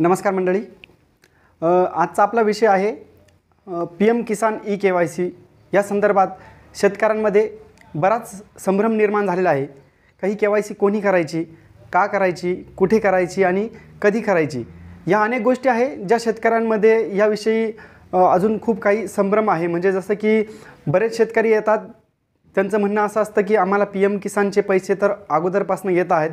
नमस्कार मंडळी आजचा आपला विषय आहे P M Kisan e K Y C या संदर्भात शेतकऱ्यांमध्ये बराच संभ्रम निर्माण झालेला आहे काही के वाय सी कोणी करायची का करायची कुठे करायची आणि कधी करायची या अनेक गोष्टी आहे ज्या शेतकऱ्यांमध्ये याविषयी अजून खूप काही संभ्रम आहे म्हणजे जसं की बरेच शेतकरी येतात त्यांचं म्हणणं असं असतं की आम्हाला पी एम किसानचे पैसे तर अगोदरपासून येत आहेत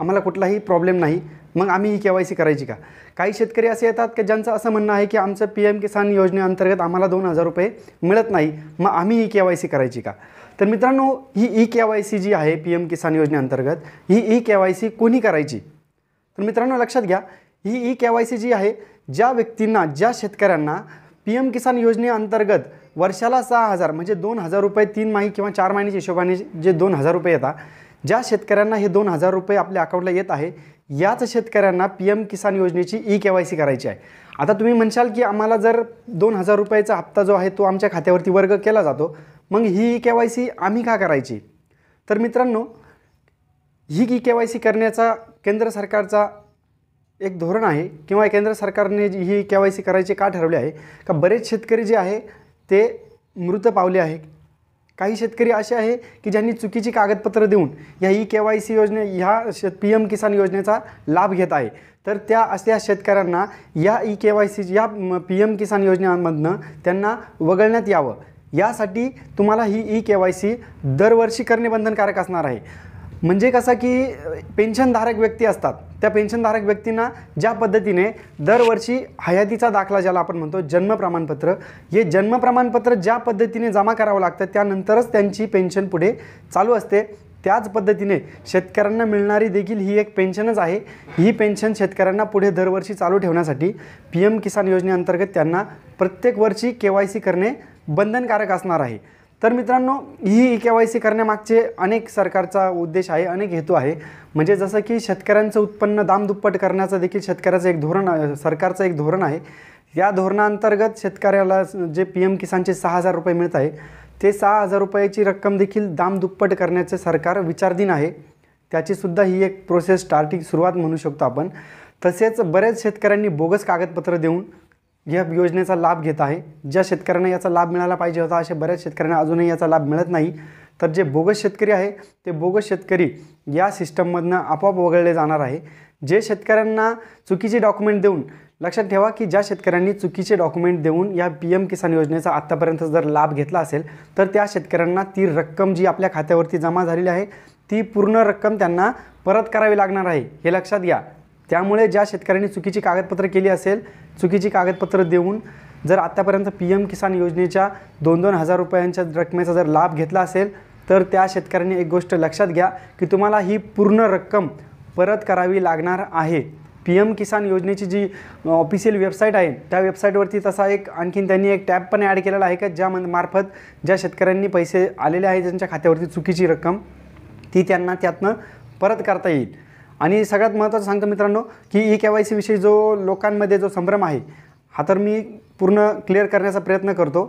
आम्हाला कुठलाही प्रॉब्लेम नाही मग आम्ही ही के वाय सी करायची का काही शेतकरी असे येतात की ज्यांचं असं म्हणणं आहे की आमचं पी एम किसान योजनेअंतर्गत आम्हाला दोन हजार रुपये मिळत नाही मग आम्ही ही के वाय सी करायची का तर मित्रांनो ही ई के वाय सी जी आहे पी एम किसान योजनेअंतर्गत ही ई के वाय सी कोणी करायची तर मित्रांनो लक्षात घ्या ही ई के वाय सी जी आहे ज्या व्यक्तींना ज्या शेतकऱ्यांना पी एम किसान योजनेअंतर्गत वर्षाला सहा हजार म्हणजे दोन हजार रुपये तीन माही किंवा चार महिन्याच्या हिशोबाने जे दोन हजार रुपये येतात ज्या शेतकऱ्यांना हे दोन हजार रुपये आपल्या अकाउंटला येत आहे याच शेतकऱ्यांना पी एम किसान योजनेची ई के वाय सी करायची आहे आता तुम्ही म्हणशाल की आम्हाला जर दोन हजार रुपयाचा हप्ता जो आहे तो आमच्या खात्यावरती वर्ग केला जातो मग ही ई के वाय सी आम्ही का करायची तर मित्रांनो ही ई के वाय सी करण्याचा केंद्र सरकारचा एक धोरण आहे किंवा केंद्र सरकारने ही के वाय सी करायची का ठरवली आहे का बरेच शेतकरी जे आहे ते मृत पावले आहे काही शेतकरी असे आहे की ज्यांनी चुकीची कागदपत्रं देऊन या ई के वाय सी योजने ह्या श पी एम किसान योजनेचा लाभ घेत आहे तर त्या अशा शेतकऱ्यांना या ई के वाय सी या पी एम किसान योजनेमधनं त्यांना वगळण्यात यावं यासाठी तुम्हाला ही ई के वाय सी दरवर्षी करणे बंधनकारक असणार आहे म्हणजे कसं की पेन्शनधारक व्यक्ती असतात त्या पेन्शनधारक व्यक्तींना ज्या पद्धतीने दरवर्षी हयातीचा दाखला ज्याला आपण म्हणतो जन्म प्रमाणपत्र हे जन्म प्रमाणपत्र ज्या पद्धतीने जमा करावं लागतं त्यानंतरच त्यांची पेन्शन पुढे चालू असते त्याच पद्धतीने शेतकऱ्यांना मिळणारी देखील ही एक पेन्शनच आहे ही पेन्शन शेतकऱ्यांना पुढे दरवर्षी चालू ठेवण्यासाठी पी एम किसान योजनेअंतर्गत त्यांना प्रत्येक वर्षी के वाय सी करणे बंधनकारक असणार आहे तर मित्रांनो ही ई के वाय सी करण्यामागचे अनेक सरकारचा उद्देश आहे अनेक हेतू आहे म्हणजे जसं की शेतकऱ्यांचं उत्पन्न दामदुप्पट करण्याचं देखील शेतकऱ्याचं एक धोरण सरकारचं एक धोरण आहे या धोरणाअंतर्गत शेतकऱ्याला जे पी एम किसानचे सहा हजार रुपये मिळत आहे ते सहा हजार रुपयाची रक्कम देखील दामदुप्पट करण्याचं करण्याचे सरकार विचारधीन आहे त्याचीसुद्धा ही एक प्रोसेस स्टार्टिंग सुरुवात म्हणू शकतो आपण तसेच बरेच शेतकऱ्यांनी बोगस कागदपत्र देऊन या योजनेचा लाभ घेत आहे ज्या शेतकऱ्यांना याचा लाभ मिळाला पाहिजे होता अशा बऱ्याच शेतकऱ्यांना अजूनही याचा लाभ मिळत नाही तर जे बोगस शेतकरी आहे ते बोगस शेतकरी या सिस्टममधनं आपोआप वगळले जाणार आहे जे शेतकऱ्यांना चुकीचे डॉक्युमेंट देऊन लक्षात ठेवा की ज्या शेतकऱ्यांनी चुकीचे डॉक्युमेंट देऊन या पी एम किसान योजनेचा आत्तापर्यंत जर लाभ घेतला असेल तर त्या शेतकऱ्यांना ती रक्कम जी आपल्या खात्यावरती जमा झालेली आहे ती पूर्ण रक्कम त्यांना परत करावी लागणार आहे हे लक्षात घ्या त्यामुळे ज्या शेतकऱ्यांनी चुकीची कागदपत्रं केली असेल चुकीची कागदपत्रं देऊन जर आत्तापर्यंत पी एम किसान योजनेच्या दोन दोन हजार रुपयांच्या रकमेचा जर लाभ घेतला असेल तर त्या शेतकऱ्यांनी एक गोष्ट लक्षात घ्या की तुम्हाला ही पूर्ण रक्कम परत करावी लागणार आहे पी एम किसान योजनेची जी ऑफिशियल वेबसाईट आहे त्या वेबसाईटवरती तसा एक आणखीन त्यांनी एक टॅब पण ॲड केलेला आहे का ज्या मार्फत ज्या शेतकऱ्यांनी पैसे आलेले आहे ज्यांच्या खात्यावरती चुकीची रक्कम ती त्यांना त्यातनं परत करता येईल आणि सगळ्यात महत्त्वाचं सांगतो मित्रांनो की ई के वाय सीविषयी जो लोकांमध्ये जो संभ्रम आहे हा तर मी पूर्ण क्लिअर करण्याचा प्रयत्न करतो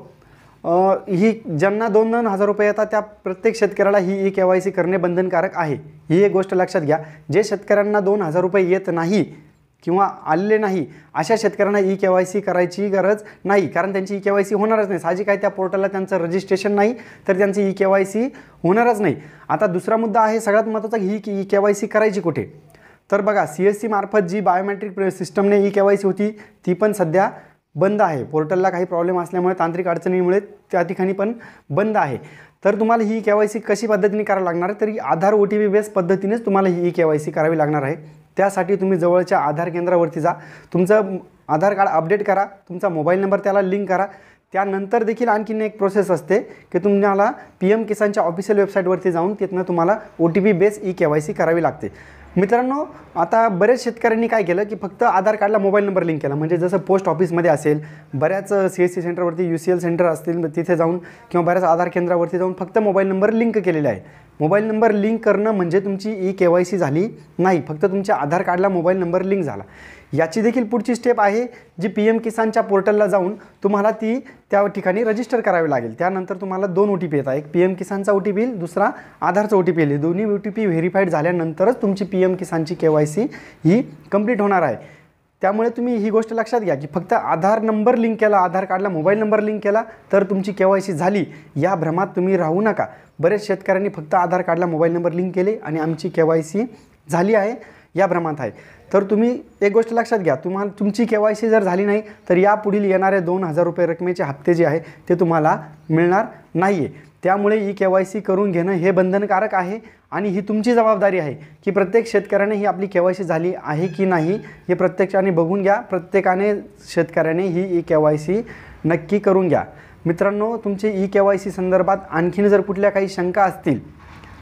ही ज्यांना दोन दोन हजार रुपये येतात त्या प्रत्येक शेतकऱ्याला ही ई के वाय सी करणे बंधनकारक आहे ही एक गोष्ट लक्षात घ्या जे शेतकऱ्यांना दोन हजार रुपये येत नाही किंवा आलेले नाही अशा शेतकऱ्यांना ई के वाय सी करायची गरज नाही कारण त्यांची ई के वाय सी होणारच नाही साहजिक आहे त्या पोर्टलला त्यांचं रजिस्ट्रेशन नाही तर त्यांची ई के वाय सी होणारच नाही आता दुसरा मुद्दा आहे सगळ्यात महत्त्वाचा ही की ई के वाय सी करायची कुठे तर बघा सी एस सी मार्फत जी बायोमेट्रिक सिस्टमने ई के वाय सी होती ती पण सध्या बंद आहे पोर्टलला काही प्रॉब्लेम असल्यामुळे तांत्रिक अडचणीमुळे त्या ठिकाणी पण बंद आहे तर तुम्हाला ही के वाय सी कशी पद्धतीने करावी लागणार आहे तरी Aadhaar O T P base पद्धतीनेच तुम्हाला ही ई के वाय सी करावी लागणार आहे त्यासाठी तुम्ही जवळच्या आधार केंद्रावरती जा तुमचं आधार कार्ड अपडेट करा तुमचा मोबाईल नंबर त्याला लिंक करा त्यानंतर देखील आणखीन एक प्रोसेस असते की तुम्हाला पी एम किसानच्या ऑफिशियल वेबसाईटवरती जाऊन तिथनं तुम्हाला O T P base e K Y C करावी लागते मित्रांनो आता बऱ्याच शेतकऱ्यांनी काय केलं की फक्त आधार कार्डला मोबाईल नंबर लिंक केला म्हणजे जसं पोस्ट ऑफिसमध्ये असेल बऱ्याच सी एस सी सेंटरवरती यू सी एल सेंटर असतील तिथे जाऊन किंवा बऱ्याच आधार केंद्रावरती जाऊन फक्त मोबाईल नंबर लिंक केलेला आहे मोबाईल नंबर लिंक करणं म्हणजे तुमची ई के सी झाली नाही फक्त तुमच्या आधार कार्डला मोबाईल नंबर लिंक झाला याची देखील पुढची स्टेप आहे जी पी एम किसानच्या पोर्टलला जाऊन तुम्हाला ती त्या ठिकाणी रजिस्टर करावी लागेल त्यानंतर तुम्हाला दोन ओ टी पी येतात एक पी एम किसानचा ओ टी पी येईल दुसरा आधारचा ओ टी पी येईल दोन्ही ओ टी पी व्हेरीफाईड झाल्यानंतरच तुमची पी एम किसानची के वाय सी ही कंप्लीट होणार आहे त्यामुळे तुम्ही ही गोष्ट लक्षात घ्या की फक्त आधार नंबर लिंक केला आधार कार्डला मोबाईल नंबर लिंक केला तर तुमची के वाय सी झाली या भ्रमात तुम्ही राहू नका बरेच शेतकऱ्यांनी फक्त आधार कार्डला मोबाईल नंबर लिंक केले आणि आमची के वाय सी झाली आहे या भ्रमात आहे तर तुम्ही एक गोष्ट लक्षात घ्या तुम्हाला तुमची के वाय सी जर झाली नाही तर यापुढील येणारे दोन हजार रुपये रकमेचे हप्ते जे आहे ते तुम्हाला मिळणार नाही आहे त्यामुळे ई के वाय सी करून घेणं हे बंधनकारक आहे आणि ही तुमची जबाबदारी आहे की प्रत्येक शेतकऱ्याने ही आपली के वाय सी झाली आहे की नाही हे प्रत्यक्षाने बघून घ्या प्रत्येकाने शेतकऱ्याने ही ई के वाय सी नक्की करून घ्या मित्रांनो तुमचे ई के वाय सी संदर्भात आणखीन जर कुठल्या काही शंका असतील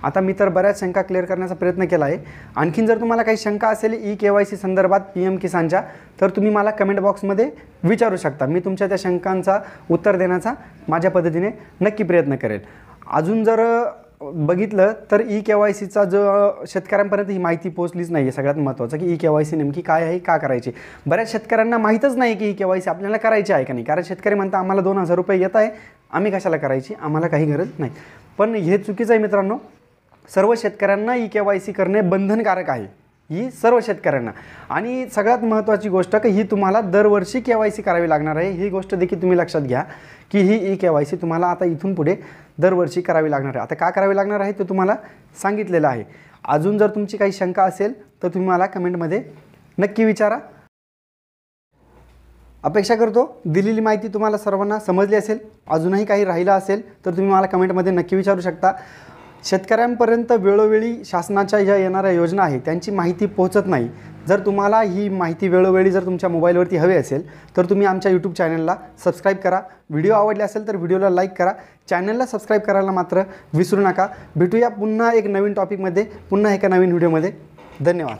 आता मी तर बऱ्याच शंका क्लिअर करण्याचा प्रयत्न केला आहे आणखीन जर तुम्हाला काही शंका असेल ई के वाय सी संदर्भात पी एम किसानच्या तर तुम्ही मला कमेंट बॉक्समध्ये विचारू शकता मी तुमच्या त्या शंकांचा उत्तर देण्याचा माझ्या पद्धतीने नक्की प्रयत्न करेल अजून जर बघितलं तर ई के वाय सीचा जो शेतकऱ्यांपर्यंत ही माहिती पोहोचलीच नाही आहे सगळ्यात महत्त्वाचं की ई के वाय सी नेमकी काय आहे का करायची बऱ्याच शेतकऱ्यांना माहीतच नाही की ई के वाय सी आपल्याला करायची आहे का नाही कारण शेतकरी म्हणता आम्हाला दोन हजार रुपये येत आहे आम्ही कशाला करायची आम्हाला काही गरज नाही पण हे चुकीचं आहे मित्रांनो सर्व शेतकऱ्यांना ई के वाय सी करणे बंधनकारक आहे ही सर्व शेतकऱ्यांना आणि सगळ्यात महत्त्वाची गोष्ट की ही तुम्हाला दरवर्षी के वाय सी करावी लागणार आहे ही गोष्ट देखील तुम्ही लक्षात घ्या की ही ई के वाय सी तुम्हाला आता इथून पुढे दरवर्षी करावी लागणार आहे आता का करावी लागणार आहे ते तुम्हाला सांगितलेलं आहे अजून जर तुमची काही शंका असेल तर तुम्ही मला कमेंटमध्ये नक्की विचारा अपेक्षा करतो दिलेली माहिती तुम्हाला सर्वांना समजली असेल अजूनही काही राहिलं असेल तर तुम्ही मला कमेंटमध्ये नक्की विचारू शकता शेतकऱ्यांपर्यंत वेळोवेळी शासनाच्या ज्या येणाऱ्या योजना आहेत त्यांची माहिती पोहोचत नाही जर तुम्हाला ही माहिती वेळोवेळी जर तुमच्या मोबाईलवरती हवी असेल तर तुम्ही आमच्या यूट्यूब चॅनलला सबस्क्राईब करा व्हिडिओ आवडले असेल तर व्हिडिओला लाईक करा चॅनलला सबस्क्राईब करायला मात्र विसरू नका भेटूया पुन्हा एक नवीन टॉपिकमध्ये पुन्हा एका नवीन व्हिडिओमध्ये धन्यवाद